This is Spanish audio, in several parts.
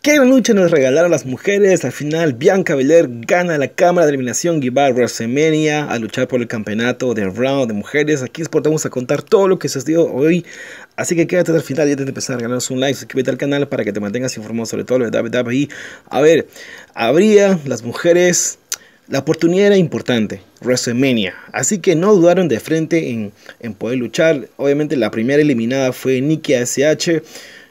Qué Lucha nos regalaron las mujeres. Al final, Bianca Belair gana la cámara de eliminación y va a WrestleMania a luchar por el campeonato de round de mujeres. Aquí les portamos a contar todo lo que se dio hoy. Así que quédate hasta el final y antes de empezar a ganarnos un like, suscríbete al canal para que te mantengas informado sobre todo lo de WWE. A ver, habría las mujeres. La oportunidad era importante, WrestleMania, así que no dudaron de frente en, poder luchar. Obviamente la primera eliminada fue Nikki SH,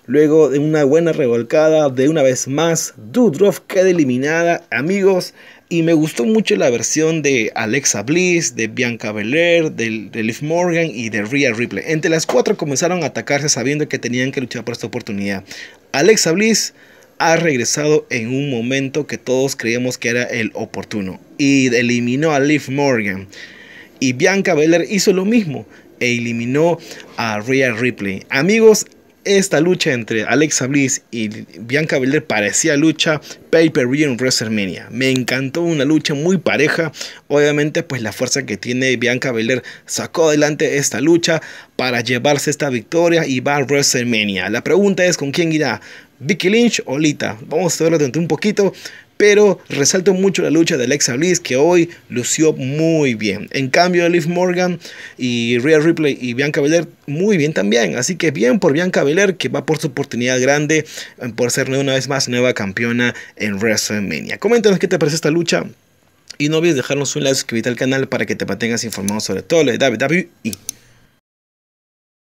Luego de una buena revolcada, de una vez más, Dudrov queda eliminada, amigos. Y me gustó mucho la versión de Alexa Bliss, de Bianca Belair, de, de Liv Morgan y de Rhea Ripley. Entre las cuatro comenzaron a atacarse sabiendo que tenían que luchar por esta oportunidad. Alexa Bliss ha regresado en un momento que todos creíamos que era el oportuno y eliminó a Liv Morgan. Y Bianca Belair hizo lo mismo e eliminó a Rhea Ripley. Amigos, esta lucha entre Alexa Bliss y Bianca Belair parecía lucha paper per en WrestleMania. Me encantó una lucha muy pareja. Obviamente, pues la fuerza que tiene Bianca Belair sacó adelante esta lucha para llevarse esta victoria y va a WrestleMania. La pregunta es con quién irá. Vicky Lynch Olita, Vamos a verlo dentro de un poquito. Pero resalto mucho la lucha de Alexa Bliss que hoy lució muy bien. En cambio, Liv Morgan y Rhea Ripley y Bianca Belair muy bien también. Así que bien por Bianca Belair que va por su oportunidad grande eh, por ser una vez más nueva campeona en WrestleMania. Coméntanos qué te parece esta lucha. Y no olvides dejarnos un like, suscribirte al canal para que te mantengas informado sobre todo lo de WWE.